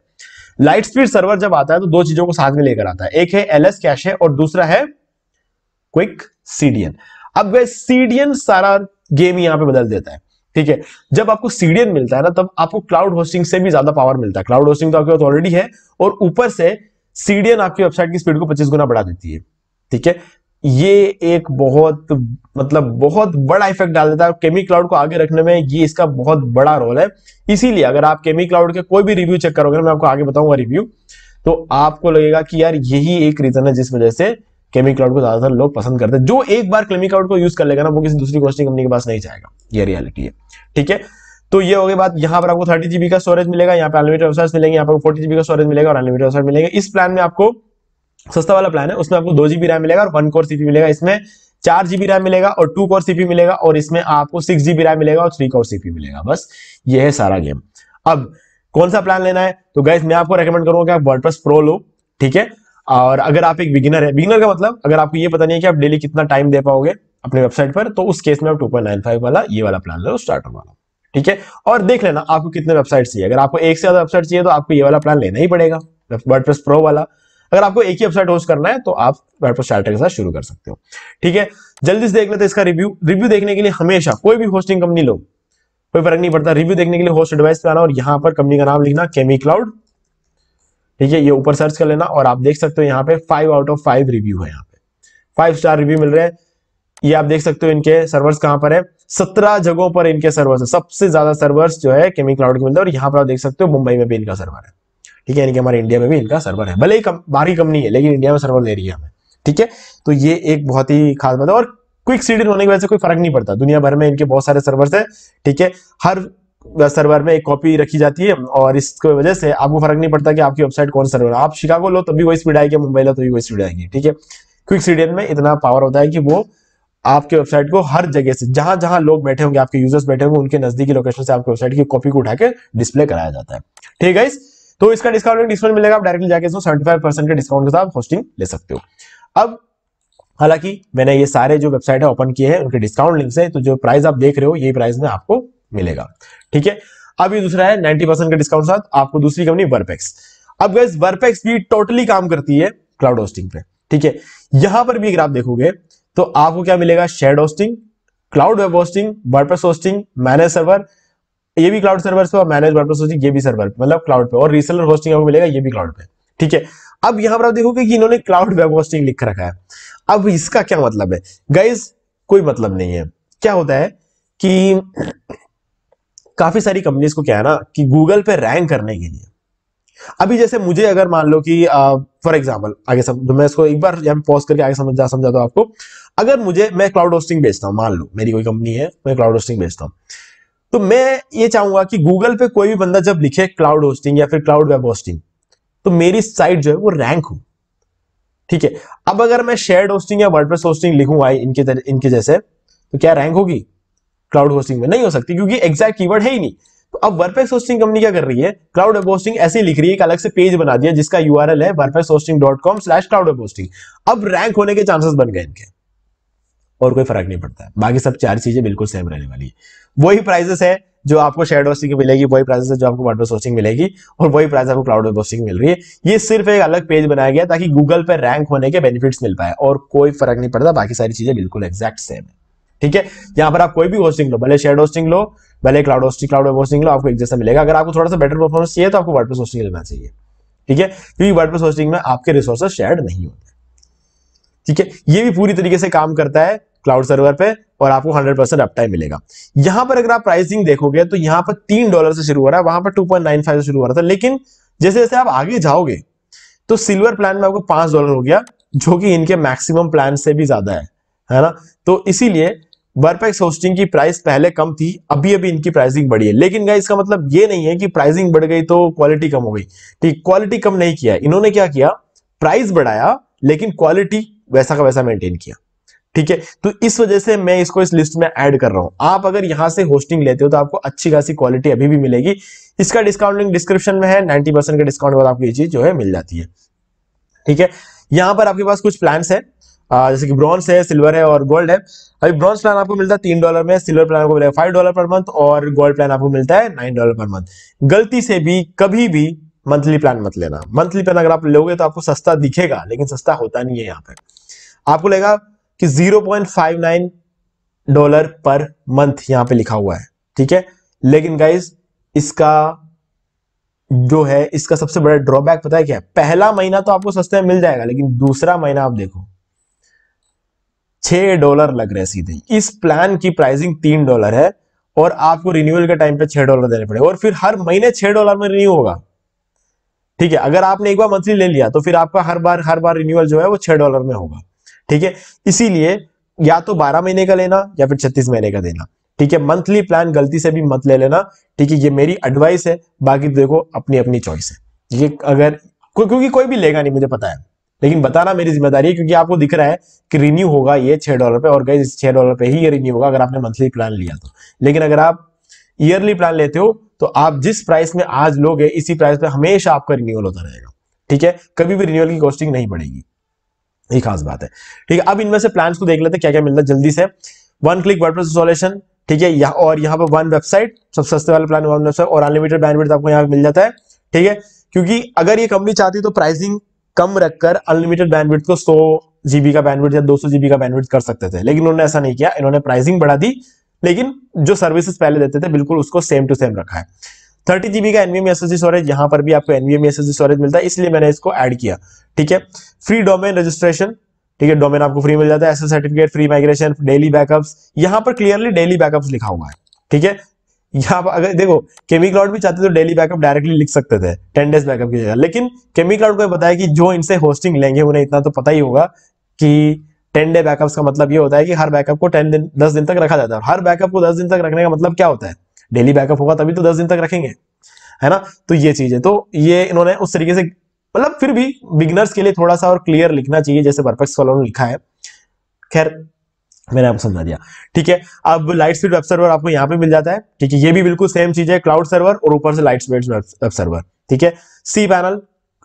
लाइट स्पीड सर्वर जब आता है तो दो चीजों को साथ में लेकर आता है एक है एल एस कैश है और दूसरा है क्विक सीडीएन अब वह सीडीएन सारा गेम यहां पर बदल देता है ठीक है जब आपको सीडीएन मिलता है ना तब आपको क्लाउड होस्टिंग से भी ज्यादा पावर मिलता है क्लाउड होस्टिंग तो आपके पास ऑलरेडी है और ऊपर से सीडीएन आपकी वेबसाइट की स्पीड को पच्चीस गुना बढ़ा देती है ठीक है ये एक बहुत मतलब बहुत बड़ा इफेक्ट डाल देता है केमी क्लाउड को आगे रखने में ये इसका बहुत बड़ा रोल है इसीलिए अगर आप केमी क्लाउड के कोई भी रिव्यू चेक करोगे मैं आपको आगे बताऊंगा रिव्यू तो आपको लगेगा कि यार यही एक रीजन है जिस वजह से केमी क्लाउड को ज्यादातर लोग पसंद करते हैं जो एक बार केमी क्लाउड को यूज कर लेगा ना वो किसी दूसरी कोस्टिंग कंपनी के पास नहीं जाएगा ये रियलिटी है ठीक है तो ये हो गई बात यहाँ पर आपको थर्टी जीबी का स्टोरेज मिलेगा यहाँ पे अनलिमिटेड मिलेंगे यहाँ पर फोर्टी जीबी का स्टोरेज मिलेगा और अनलिमिटेड मिलेंगे इस प्लान में आपको सस्ता वाला प्लान है उसमें आपको दो जीबी रैम मिलेगा और वन कोर सीपी मिलेगा इसमें चार जीबी रैम मिलेगा और टू कोर सीपी मिलेगा और इसमें आपको सिक्स जीबी रैम मिलेगा और थ्री कोर सीपी मिलेगा बस ये है सारा गेम अब कौन सा प्लान लेना है तो गैस मैं आपको रेकमेंड करूंगा कि आप प्लस प्रो लो ठीक है और अगर आप एक बिगिनर है बिगिनर का मतलब अगर आपको ये पता नहीं है कि आप डेली कितना टाइम दे पाओगे अपने वेबसाइट पर तो उस केस में आप टू वाला ये वाला प्लान लो स्टार्ट वाला ठीक है और देख लेना आपको कितने वेबसाइट चाहिए अगर आपको एक से ज्यादा वेबसाइट चाहिए तो आपको ये वाला प्लान लेना ही पड़ेगा वर्ड प्रो वाला अगर आपको एक ही वेबसाइट होस्ट करना है तो आप वर्डप्रेस चार्टर के साथ शुरू कर सकते हो ठीक है जल्दी से देख लेते इसका रिव्यू रिव्यू देखने के लिए हमेशा कोई भी होस्टिंग कंपनी लो कोई फर्क नहीं पड़ता रिव्यू देखने के लिए होस्ट एडवाइस पे आना और यहाँ पर कंपनी का नाम लिखना केमी क्लाउड ठीक है ये ऊपर सर्च कर लेना और आप देख सकते हो यहाँ पे five out of five review है यहाँ पे फाइव स्टार रिव्यू मिल रहे हैं ये आप देख सकते हो इनके सर्वर्स कहाँ पर है सत्रह जगहों पर इनके सर्वर्स है सबसे ज्यादा सर्वर्स जो है केमी क्लाउड के मिलते हैं और यहाँ पर आप देख सकते हो मुंबई में भी इनका सर्वर है ठीक है यानी कि हमारे इंडिया में भी इनका सर्वर है भले ही कम, बाहरी कंपनी है लेकिन इंडिया में सर्वर दे रही है हमें ठीक है तो ये एक बहुत ही खास बात है और क्विक सीडिन होने की वजह से कोई फर्क नहीं पड़ता दुनिया भर में इनके बहुत सारे सर्वर है ठीक है हर सर्वर में एक कॉपी रखी जाती है और इसकी वजह से आपको फर्क नहीं पड़ता कि आपकी वेबसाइट कौन सर्वर आप शिकागो लो तभी वही स्पीड आएगी मुंबई लो तभी वही स्पीड आएगी ठीक है क्विक सीडियन में इतना पावर होता है कि वो आपके वेबसाइट को हर जगह से जहां जहां लोग बैठे होंगे आपके यूजर्स बैठे होंगे उनके नजदीकी लोकेशन से आपकी वेबसाइट की कॉपी को उठा के डिस्प्ले कराया जाता है ठीक है तो इसका डिस्काउंट डिस्काउंट मिलेगा आप डायरेक्टली जाके सेवेंटी फाइव परसेंट के डिस्काउंट के साथ होस्टिंग ले सकते हो अब हालांकि मैंने ये सारे जो वेबसाइट है ओपन किए हैं उनके डिस्काउंट लिंक से तो जो प्राइस आप देख रहे हो ये प्राइस में आपको मिलेगा ठीक है अब ये दूसरा है 90 परसेंट का डिस्काउंट साथ आपको दूसरी कंपनी वर्पेक्स अब गैस वर्पेक्स भी टोटली काम करती है क्लाउड होस्टिंग पे ठीक है यहां पर भी अगर आप देखोगे तो आपको क्या मिलेगा share hosting cloud web hosting वर्पेक्स होस्टिंग मैनेज सर्वर ये भी क्लाउड सर्वर पे और मैनेज वर्डप्रेस होस्टिंग ये भी सर्वर पे मतलब क्लाउड पे और रीसेलर होस्टिंग आपको मिलेगा ये भी क्लाउड पे ठीक है अब यहाँ पर आप देखोगे कि इन्होंने क्लाउड वेब होस्टिंग लिख रखा है अब इसका क्या मतलब है गाइज कोई मतलब नहीं है क्या होता है कि काफी सारी कंपनीज को क्या है ना कि गूगल पे रैंक करने के लिए अभी जैसे मुझे अगर मान लो कि फॉर एग्जाम्पल आगे सब तो मैं इसको एक बार यहाँ पॉज करके आगे समझा समझाता हूँ आपको अगर मुझे मैं क्लाउड होस्टिंग बेचता हूं मान लो मेरी कोई कंपनी है मैं क्लाउड होस्टिंग बेचता हूं तो मैं ये चाहूंगा कि गूगल पे कोई भी बंदा जब लिखे क्लाउड होस्टिंग या फिर क्लाउड वेब होस्टिंग तो मेरी साइट जो है वो रैंक हो ठीक है अब अगर मैं शेयर होस्टिंग या वर्डप्रेस होस्टिंग लिखूंगा इनके इनके जैसे तो क्या रैंक होगी क्लाउड होस्टिंग में नहीं हो सकती क्योंकि एग्जैक्ट की है ही नहीं तो अब वर्पेक्स होस्टिंग कंपनी क्या कर रही है क्लाउड वेब होस्टिंग ऐसे ही लिख रही है एक अलग से पेज बना दिया जिसका यूआरएल है WordPress hosting dot com slash cloud web hosting अब रैंक होने के चांसेस बन गए इनके और कोई फर्क नहीं पड़ता है बाकी सब चार चीजें बिल्कुल सेम रहने वाली है वही प्राइजेस है जो आपको शेड होस्टिंग मिलेगी वही प्राइस है जो आपको वर्डप्रेस होस्टिंग मिलेगी और वही प्राइस आपको क्लाउड होस्टिंग मिल रही है ये सिर्फ एक अलग पेज बनाया गया ताकि गूगल पर रैंक होने के बेनिफिट्स मिल पाए और कोई फर्क नहीं पड़ता बाकी सारी चीजें बिल्कुल एक्जैक्ट सेम है ठीक है यहाँ पर आप कोई भी होस्टिंग लो भले शेयर होस्टिंग लो भले क्लाउड होस्टिंग क्लाउड होस्टिंग लो आपको एक जैसा मिलेगा अगर आपको थोड़ा सा बेटर परफॉर्मेंस चाहिए तो आपको वर्डप्रेस होस्टिंग लेना चाहिए ठीक है क्योंकि वर्डप्रेस होस्टिंग में आपके रिसोर्सेस शेयर नहीं होते ठीक है ये भी पूरी तरीके से काम करता है क्लाउड सर्वर पे और आपको 100 परसेंट अपटाइम मिलेगा यहां पर अगर आप प्राइसिंग देखोगे तो यहां पर तीन डॉलर से शुरू हो रहा है वहां पर 2.95 से शुरू हो रहा था लेकिन जैसे जैसे आप आगे जाओगे तो सिल्वर प्लान में आपको पांच डॉलर हो गया जो कि इनके मैक्सिमम प्लान से भी ज्यादा है है ना तो इसीलिए वर्पेक्स होस्टिंग की प्राइस पहले कम थी अभी अभी इनकी प्राइसिंग बढ़ी है लेकिन गाइस इसका मतलब ये नहीं है कि प्राइसिंग बढ़ गई तो क्वालिटी कम हो गई ठीक क्वालिटी कम नहीं किया इन्होंने क्या किया प्राइस बढ़ाया लेकिन क्वालिटी वैसा का वैसा मेंटेन किया ठीक है तो इस वजह से मैं इसको इस लिस्ट में ऐड कर रहा हूं आप अगर यहां से होस्टिंग लेते हो तो आपको अच्छी खासी क्वालिटी अभी भी मिलेगी इसका डिस्काउंट लिंक डिस्क्रिप्शन में है 90 परसेंट का डिस्काउंट बाद आपको ये चीज जो है मिल जाती है ठीक है यहां पर आपके पास कुछ प्लान्स है जैसे कि ब्रॉन्स है सिल्वर है और गोल्ड है अभी ब्रॉन्ज प्लान आपको मिलता है तीन डॉलर में सिल्वर प्लान आपको मिलेगा फाइव डॉलर पर मंथ और गोल्ड प्लान आपको मिलता है नाइन डॉलर पर मंथ गलती से भी कभी भी मंथली प्लान मत लेना मंथली प्लान अगर आप लोगे तो आपको सस्ता दिखेगा लेकिन सस्ता होता नहीं है यहाँ पे आपको लगेगा कि 0.59 डॉलर पर मंथ यहां पे लिखा हुआ है ठीक है लेकिन गाइज इसका जो है इसका सबसे बड़ा ड्रॉबैक पता है क्या है पहला महीना तो आपको सस्ते में मिल जाएगा लेकिन दूसरा महीना आप देखो छह डॉलर लग रहे सीधे इस प्लान की प्राइसिंग तीन डॉलर है और आपको रिन्यूअल के टाइम पे छह डॉलर देने पड़े और फिर हर महीने छह डॉलर में रिन्यू होगा ठीक है अगर आपने एक बार मंथली ले लिया तो फिर आपका हर बार हर बार रिन्यूअल जो है वो छह डॉलर में होगा ठीक है इसीलिए या तो 12 महीने का लेना या फिर 36 महीने का देना ठीक है मंथली प्लान गलती से भी मत ले लेना ठीक है ये मेरी एडवाइस है बाकी तो देखो अपनी अपनी चॉइस है ठीक है अगर क्योंकि कोई भी लेगा नहीं मुझे पता है लेकिन बताना मेरी जिम्मेदारी है क्योंकि आपको दिख रहा है कि रिन्यू होगा ये छह डॉलर पे और गई छह डॉलर पे ही ये रिन्यू होगा अगर आपने मंथली प्लान लिया तो लेकिन अगर आप ईयरली प्लान लेते हो तो आप जिस प्राइस में आज लोगे इसी प्राइस पे हमेशा आपका रिन्यूअल होता रहेगा ठीक है कभी भी रिन्यूअल की कॉस्टिंग नहीं बढ़ेगी ये खास बात है ठीक है अब इनमें से प्लान को देख लेते हैं क्या क्या मिलता है जल्दी से वन क्लिक वर्डप्रेस इंस्टॉलेशन ठीक है यहाँ और यहाँ पर वन वेबसाइट सबसे सस्ते वाला प्लान वन वेबसाइट और अनलिमिटेड बैंडविड्थ आपको यहाँ मिल जाता है ठीक है क्योंकि अगर ये कंपनी चाहती तो प्राइसिंग कम रखकर अनलिमिटेड बैंडविड्थ को सौ जीबी का बैंडविड्थ या दो सौ जीबी का बैंडविड्थ कर सकते थे लेकिन उन्होंने ऐसा नहीं किया इन्होंने प्राइसिंग बढ़ा दी लेकिन जो सर्विसेज पहले देते थे बिल्कुल उसको सेम टू सेम रखा है थर्टी जीबी का एनवीएम एसएसडी स्टोरेज यहाँ पर भी आपको एनवीएम एसएसडी स्टोरेज मिलता है इसलिए मैंने इसको ऐड किया ठीक है फ्री डोमेन रजिस्ट्रेशन ठीक है डोमेन आपको फ्री मिल जाता है SS certificate free migration daily backups यहाँ पर क्लियरली डेली बैकअप्स लिखा हुआ है ठीक है यहाँ पर अगर देखो केमी क्लाउड भी चाहते तो डेली बैकअप डायरेक्टली लिख सकते थे टेन डेज बैकअप की जगह लेकिन केमी क्लाउड को बताया कि जो इनसे होस्टिंग लेंगे उन्हें इतना तो पता ही होगा कि टेन डे बैकअप्स का मतलब ये होता है कि हर बैकअप को टेन दिन दस दिन तक रखा जाता है हर बैकअप को दस दिन तक रखने का मतलब क्या होता है डेली बैकअप होगा तभी तो दस दिन तक रखेंगे है ना तो ये चीज है तो ये इन्होंने उस तरीके से मतलब फिर भी बिगनर्स के लिए थोड़ा सा और क्लियर लिखना चाहिए जैसे परफेक्ट स्कॉलर ने लिखा है खैर मैंने आपको समझा दिया ठीक है अब लाइट स्पीड वेब सर्वर आपको यहाँ पे मिल जाता है ठीक है ये भी बिल्कुल सेम चीज है क्लाउड सर्वर और ऊपर से लाइट स्पीड वेब सर्वर ठीक है सी पैनल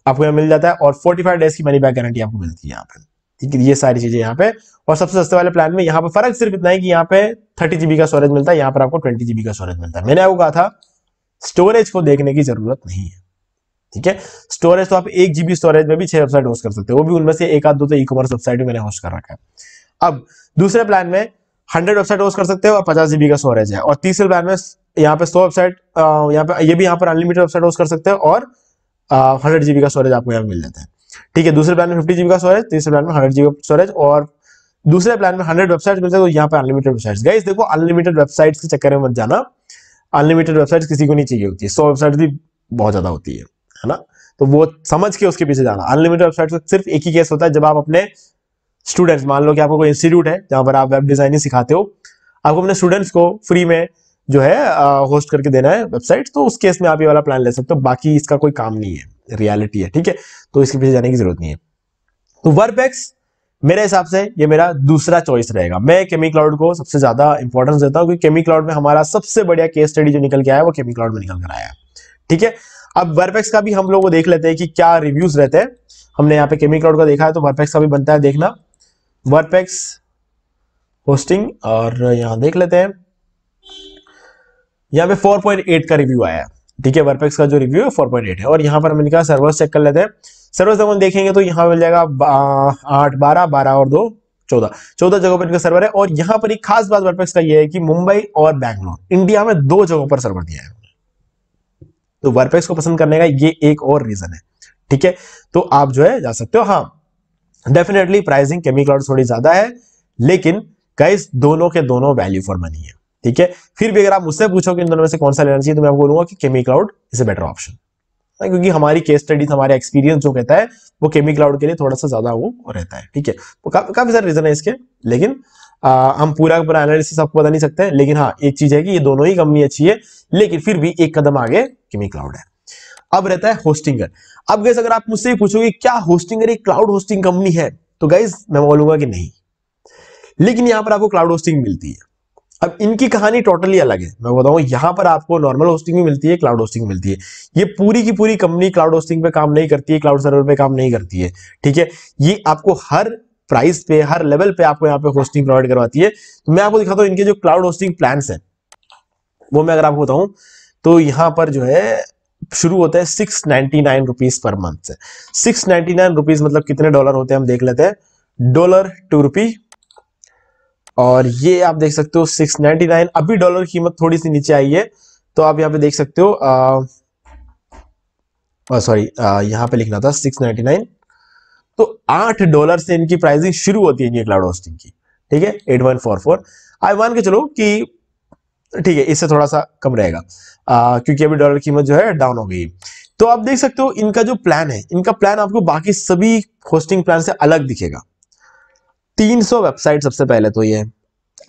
आपको यहाँ मिल जाता है और 45 डेज की मनी बैक गारंटी आपको मिलती है यहाँ पे ठीक है ये सारी चीजें यहाँ पे और सबसे सस्ते वाले प्लान में यहाँ पर फर्क सिर्फ इतना है कि यहाँ पे थर्टी जीबी का स्टोरेज मिलता है यहाँ पर आपको ट्वेंटी जीबी का स्टोरेज मिलता है मैंने आपको कहा था स्टोरेज को देखने की जरूरत नहीं है ठीक है स्टोरेज तो आप एक जीबी स्टोरेज में भी छह वेबसाइट होस्ट कर सकते हो वो भी उनमें से एक आध दो तो ई कॉमर्स वेबसाइट भी मैंने होस्ट कर रखा है अब दूसरे प्लान में हंड्रेड वेबसाइट होस्ट कर सकते हो और पचास जीबी का स्टोरेज है और तीसरे प्लान में यहाँ पे सौ वेबसाइट यहाँ पे ये भी यहाँ पर अनलिमिटेड वेबसाइट होस्ट कर सकते हो और हंड्रेड जीबी का स्टोरेज आपको यहाँ मिल जाता है ठीक है दूसरे प्लान में फिफ्टी जीबी का स्टोरेज तीसरे प्लान में हंड्रेड जीबी स्टोरेज और दूसरे प्लान में हंड्रेड वेबसाइट मिल सकते तो यहाँ पे अनलिमिटेड वेबसाइट गाइस देखो अनलिमिटेड वेबसाइट्स के चक्कर में मत जाना अनलिमिटेड वेबसाइट किसी को नहीं चाहिए होती है सौ वेबसाइट भी बहुत ज्यादा होती है है ना तो वो समझ के उसके पीछे जाना अनलिमिटेड वेबसाइट का सिर्फ एक ही केस होता है जब आप अपने स्टूडेंट्स मान लो कि आपको कोई इंस्टीट्यूट है जहां पर आप वेब डिजाइनिंग सिखाते हो आपको अपने स्टूडेंट्स को फ्री में जो है आ, होस्ट करके देना है वेबसाइट तो उस केस में आप ये वाला प्लान ले सकते हो बाकी इसका कोई काम नहीं है रियलिटी है ठीक है तो इसके पीछे जाने की जरूरत नहीं है तो वर्क मेरे हिसाब से ये मेरा दूसरा चॉइस रहेगा मैं केमी क्लाउड को सबसे ज्यादा इंपॉर्टेंस देता हूँ क्योंकि केमी क्लाउड में हमारा सबसे बढ़िया केस स्टडी जो निकल के आया वो केमी क्लाउड में निकल कर आया ठीक है अब वर्पेक्स का भी हम लोग देख लेते हैं कि क्या रिव्यूज रहते हैं हमने यहाँ पे केमी क्लाउड का देखा है तो वर्पेक्स का भी बनता है देखना वर्पेक्स होस्टिंग और यहाँ देख लेते हैं यहाँ पे 4.8 का रिव्यू आया है ठीक है वर्पेक्स का जो रिव्यू है 4.8 है और यहाँ पर हमने कहा सर्वर चेक कर लेते हैं सर्वर जब हम देखेंगे तो यहाँ मिल जाएगा आठ बारह बारह और दो चौदह चौदह जगहों पर इनका सर्वर है और यहाँ पर एक खास बात वर्पेक्स का यह है कि मुंबई और बैंगलोर इंडिया में दो जगहों पर सर्वर दिया है तो वर्पेक्स को पसंद करने का ये एक और रीजन है ठीक है तो आप जो है जा सकते हो हाँ डेफिनेटली प्राइसिंग केमिक्लाउड थोड़ी ज्यादा है लेकिन कई दोनों के दोनों वैल्यू फॉर मनी है ठीक है फिर भी अगर आप मुझसे पूछो कि इन दोनों में से कौन सा लेना चाहिए तो मैं आपको बोलूंगा कि केमी इज ए बेटर ऑप्शन क्योंकि हमारी केस स्टडीज हमारे एक्सपीरियंस जो कहता है वो केमी क्लाउड के लिए थोड़ा सा ज्यादा वो रहता है ठीक है तो का, काफी सारे रीजन है इसके लेकिन आ, हम पूरा पूरा एनालिसिस आपको बता नहीं सकते हैं लेकिन हाँ एक चीज है कि ये दोनों ही कंपनी अच्छी है लेकिन फिर भी एक कदम आगे केमी क्लाउड है अब रहता है होस्टिंगर अब गैस अगर आप मुझसे पूछोगे क्या होस्टिंगर एक क्लाउड होस्टिंग कंपनी है तो गाइज मैं बोलूंगा कि नहीं लेकिन यहां पर आपको क्लाउड होस्टिंग मिलती है अब इनकी कहानी टोटली अलग है मैं बताऊं यहां पर आपको नॉर्मल होस्टिंग भी मिलती है क्लाउड होस्टिंग मिलती है ये पूरी की पूरी कंपनी क्लाउड होस्टिंग पे काम नहीं करती है क्लाउड सर्वर पे काम नहीं करती है ठीक है ये आपको हर प्राइस पे हर लेवल पे आपको यहाँ पे होस्टिंग प्रोवाइड करवाती है तो मैं आपको दिखाता हूँ इनके जो क्लाउड होस्टिंग प्लान है वो मैं अगर आपको बताऊं तो यहाँ पर जो है शुरू होता है six ninety nine rupees per month से सिक्स नाइनटी नाइन रुपीज मतलब कितने डॉलर होते हैं हम देख लेते हैं डॉलर टू रुपी और ये आप देख सकते हो 699 अभी डॉलर कीमत थोड़ी सी नीचे आई है तो आप यहाँ पे देख सकते हो सॉरी यहाँ पे लिखना था 699 तो 8 डॉलर से इनकी प्राइसिंग शुरू होती है क्लाउड होस्टिंग की ठीक है 8144 आई मान के चलो कि ठीक है इससे थोड़ा सा कम रहेगा आ, क्योंकि अभी डॉलर कीमत जो है डाउन हो गई तो आप देख सकते हो इनका जो प्लान है इनका प्लान आपको बाकी सभी होस्टिंग प्लान से अलग दिखेगा 300 वेबसाइट सबसे पहले तो ये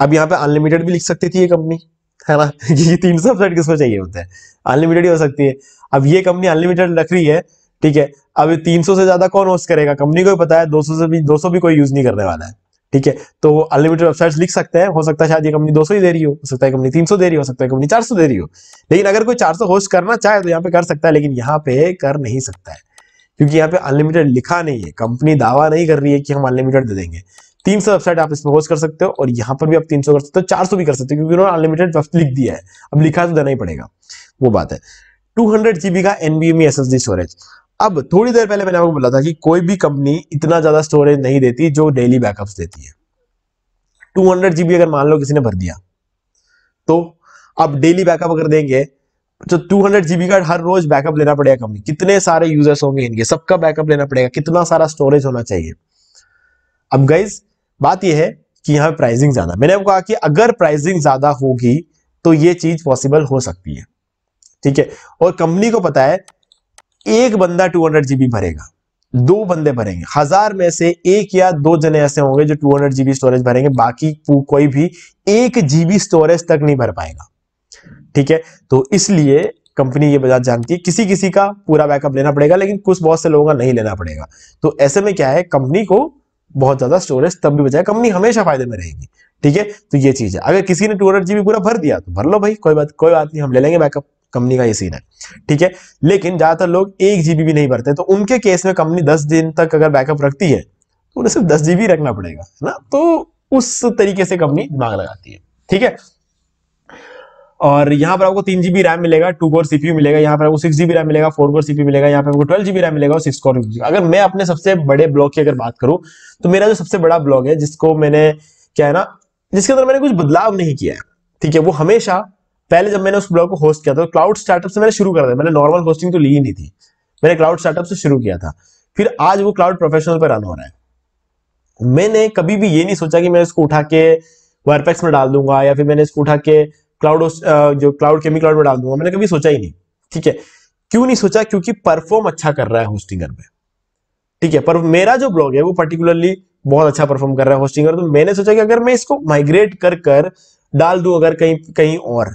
अब यहाँ पे अनलिमिटेड भी लिख सकती थी ये कंपनी है ना ये तीन सौ वेबसाइट किसको चाहिए होते हैं अनलिमिटेड ही हो सकती है अब ये कंपनी अनलिमिटेड रख रही है ठीक है अब तीन सौ से ज्यादा कौन होस्ट करेगा कंपनी को भी पता है दो सौ से भी दो सौ भी कोई यूज नहीं करने वाला है ठीक है तो वो अनलिमिटेड वेबसाइट लिख सकते हैं हो सकता है शायद ये कंपनी 200 ही दे रही हो हो सकता है कंपनी 300 दे रही हो सकता है कंपनी 400 दे रही हो लेकिन अगर कोई 400 होस्ट करना चाहे तो यहाँ पे कर सकता है लेकिन यहाँ पे कर नहीं सकता है क्योंकि यहाँ पे अनलिमिटेड लिखा नहीं है कंपनी दावा नहीं कर रही है कि हम अनलिमिटेड दे देंगे तीन सौ वेबसाइट आप इसमें होस्ट कर सकते हो और यहां पर भी आप तीन सौ कर सकते हो चार सौ भी कर सकते हो क्योंकि उन्होंने अनलिमिटेड लिख दिया है अब लिखा तो देना ही पड़ेगा वो बात है टू हंड्रेड जीबी का एनबीएम एस एस डी स्टोरेज अब थोड़ी देर पहले मैंने आपको बोला था कि कोई भी कंपनी इतना ज्यादा स्टोरेज नहीं देती जो डेली बैकअप देती है टू हंड्रेड जीबी अगर मान लो किसी ने भर दिया तो आप डेली बैकअप अगर देंगे तो 200 जीबी का हर रोज बैकअप लेना पड़ेगा कंपनी कितने सारे यूजर्स होंगे इनके सबका बैकअप लेना पड़ेगा कितना सारा स्टोरेज होना चाहिए अब गाइज बात यह है कि यहां प्राइसिंग ज्यादा मैंने कहा कि अगर प्राइसिंग ज्यादा होगी तो यह चीज पॉसिबल हो सकती है ठीक है और कंपनी को पता है एक बंदा टू हंड्रेड जीबी भरेगा दो बंदे भरेंगे हजार में से एक या दो जने ऐसे होंगे जो टू हंड्रेड जीबी स्टोरेज भरेंगे बाकी कोई भी एक जीबी स्टोरेज तक नहीं भर पाएगा ठीक है तो इसलिए कंपनी ये बजाज जानती है किसी किसी का पूरा बैकअप लेना पड़ेगा लेकिन कुछ बहुत से लोगों का नहीं लेना पड़ेगा तो ऐसे में क्या है कंपनी को बहुत ज्यादा स्टोरेज तब भी बचाए कंपनी हमेशा फायदे में रहेगी ठीक है तो ये चीज है अगर किसी ने टू हंड्रेड जीबी पूरा भर दिया तो भर लो भाई कोई बात कोई बात नहीं हम ले लेंगे बैकअप कंपनी का ये सीन है ठीक है लेकिन ज्यादातर लोग एक जीबी भी नहीं भरते तो उनके केस में कंपनी दस दिन तक अगर बैकअप रखती है तो उन्हें सिर्फ दस जीबी रखना पड़ेगा है ना तो उस तरीके से कंपनी दिमाग लगाती है ठीक है और यहाँ पर आपको तीन जीबी रैम मिलेगा टू कोर सीपी मिलेगा यहाँ पर आपको सिक्स जीबी रैम मिलेगा फोर कोर सीपी मिलेगा यहाँ पर आपको ट्वेल्व जीबी रैम मिलेगा और सिक्स कोर अगर मैं अपने सबसे बड़े ब्लॉक की अगर बात करूँ तो मेरा जो सबसे बड़ा ब्लॉग है जिसको मैंने क्या है ना जिसके अंदर मैंने कुछ बदलाव नहीं किया है ठीक है वो हमेशा पहले जब मैंने उस ब्लॉग को होस्ट किया था तो क्लाउड स्टार्टअप से मैंने शुरू कर दिया मैंने नॉर्मल होस्टिंग तो ली ही नहीं थी मैंने क्लाउड स्टार्टअप से शुरू किया था फिर आज वो क्लाउड प्रोफेशनल पर रन हो रहा है मैंने कभी भी ये नहीं सोचा कि मैं इसको उठा के वर्पेक्स में डाल दूंगा या फिर मैंने इसको उठा के क्लाउड जो क्लाउड केमी क्लाउड में डाल दूंगा मैंने कभी सोचा ही नहीं ठीक है क्यों नहीं सोचा क्योंकि परफॉर्म अच्छा कर रहा है होस्टिंगर में ठीक है पर मेरा जो ब्लॉग है वो पर्टिकुलरली बहुत अच्छा परफॉर्म कर रहा है होस्टिंगर तो मैंने सोचा कि अगर मैं इसको माइग्रेट कर कर डाल दू अगर कहीं कहीं और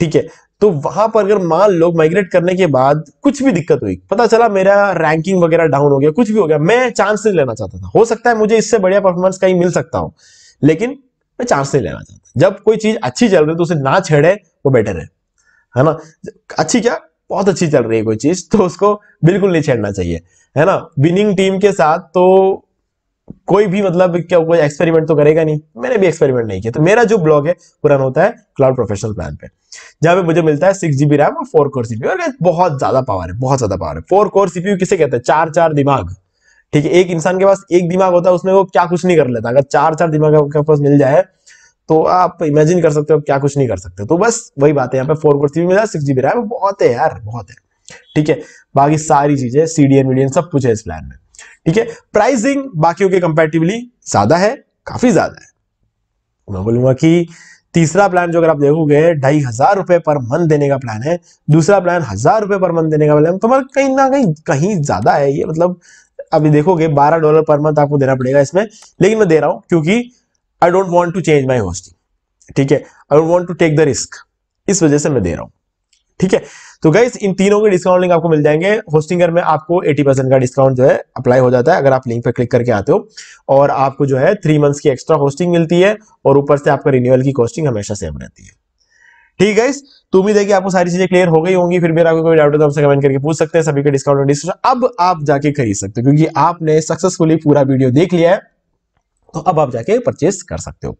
ठीक है तो वहां पर अगर मान लो माइग्रेट करने के बाद कुछ भी दिक्कत हुई पता चला मेरा रैंकिंग वगैरह डाउन हो गया कुछ भी हो गया मैं चांस नहीं लेना चाहता था हो सकता है मुझे इससे बढ़िया परफॉर्मेंस कहीं मिल सकता हो लेकिन मैं चांस नहीं लेना चाहता जब कोई चीज अच्छी चल रही है तो उसे ना छेड़े वो बेटर है है ना अच्छी क्या बहुत अच्छी चल रही है कोई चीज तो उसको बिल्कुल नहीं छेड़ना चाहिए है ना विनिंग टीम के साथ तो कोई भी मतलब क्या कोई एक्सपेरिमेंट तो करेगा नहीं मैंने भी एक्सपेरिमेंट नहीं किया तो मेरा जो ब्लॉग है पुराना होता है क्लाउड प्रोफेशनल प्लान पे जहां पे मुझे मिलता है सिक्स जीबी रैम और फोर कोर सीपी और बहुत ज्यादा पावर है बहुत ज्यादा पावर है फोर कोर सीपी किसे कहते हैं चार चार दिमाग ठीक है एक इंसान के पास एक दिमाग होता है उसमें वो क्या कुछ नहीं कर लेता अगर चार चार दिमाग आपके पास मिल जाए तो आप इमेजिन कर सकते हो क्या कुछ नहीं कर सकते तो बस वही बात है यहाँ पे फोर कोर जीबी मिला सिक्स जीबी रैम बहुत है यार बहुत है ठीक है बाकी सारी चीजें सीडीएन वीडीएन सब कुछ है इस प्लान में ठीक है प्राइसिंग बाकी के कंपेटिवली ज्यादा है काफी ज्यादा है मैं बोलूंगा कि तीसरा प्लान जो अगर आप देखोगे ढाई हजार रुपए पर मंथ देने का प्लान है दूसरा प्लान हजार रुपए पर मंथ देने का प्लान तो मतलब कहीं ना कहीं कहीं ज्यादा है ये मतलब अभी देखोगे 12 डॉलर पर मंथ आपको देना पड़ेगा इसमें लेकिन मैं दे रहा हूं क्योंकि I don't want to change my hosting ठीक है I don't want to take the risk इस वजह से मैं दे रहा हूं ठीक है तो गाइस इन तीनों के डिस्काउंट लिंक आपको मिल जाएंगे होस्टिंगर में आपको 80 परसेंट का डिस्काउंट जो है अप्लाई हो जाता है अगर आप लिंक पर क्लिक करके आते हो और आपको जो है थ्री मंथ्स की एक्स्ट्रा होस्टिंग मिलती है और ऊपर से आपका रिन्यूअल की कॉस्टिंग हमेशा सेम रहती है ठीक है तो उम्मीद है कि आपको सारी चीजें क्लियर हो गई होंगी फिर मेरा कोई डाउट है तो हमसे कमेंट करके पूछ सकते हैं सभी के डिस्काउंट डिस्काउंट अब आप जाके खरीद सकते हो क्योंकि आपने सक्सेसफुली पूरा वीडियो देख लिया है तो अब आप जाके परचेस कर सकते हो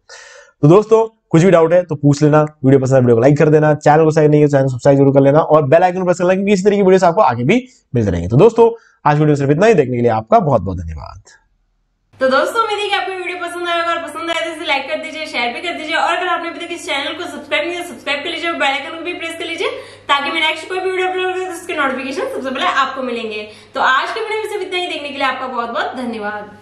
तो दोस्तों कुछ भी डाउट है तो पूछ लेना वीडियो पसंद है वीडियो तो को लाइक कर देना चैनल को सब्सक्राइब नहीं है चैनल तो सब्सक्राइब जरूर कर लेना और बेल आइकन प्रेस कर लेना क्योंकि इसी तरह की वीडियो आपको आगे भी मिलते रहेंगे तो दोस्तों आज वीडियो सिर्फ इतना ही देखने के लिए आपका बहुत बहुत धन्यवाद तो दोस्तों मेरी आपको वीडियो पसंद आया अगर पसंद आया तो इसे लाइक कर दीजिए शेयर भी कर दीजिए और अगर आपने अभी तक इस चैनल को सब्सक्राइब नहीं किया सब्सक्राइब कर लीजिए और बेलाइकन को भी प्रेस कर लीजिए ताकि मैं नेक्स्ट कोई भी वीडियो अपलोड करूँ तो उसके नोटिफिकेशन सबसे पहले आपको मिलेंगे तो आज के वीडियो में सिर्फ इतना ही देखने के लिए आपका बहुत बहुत धन्यवाद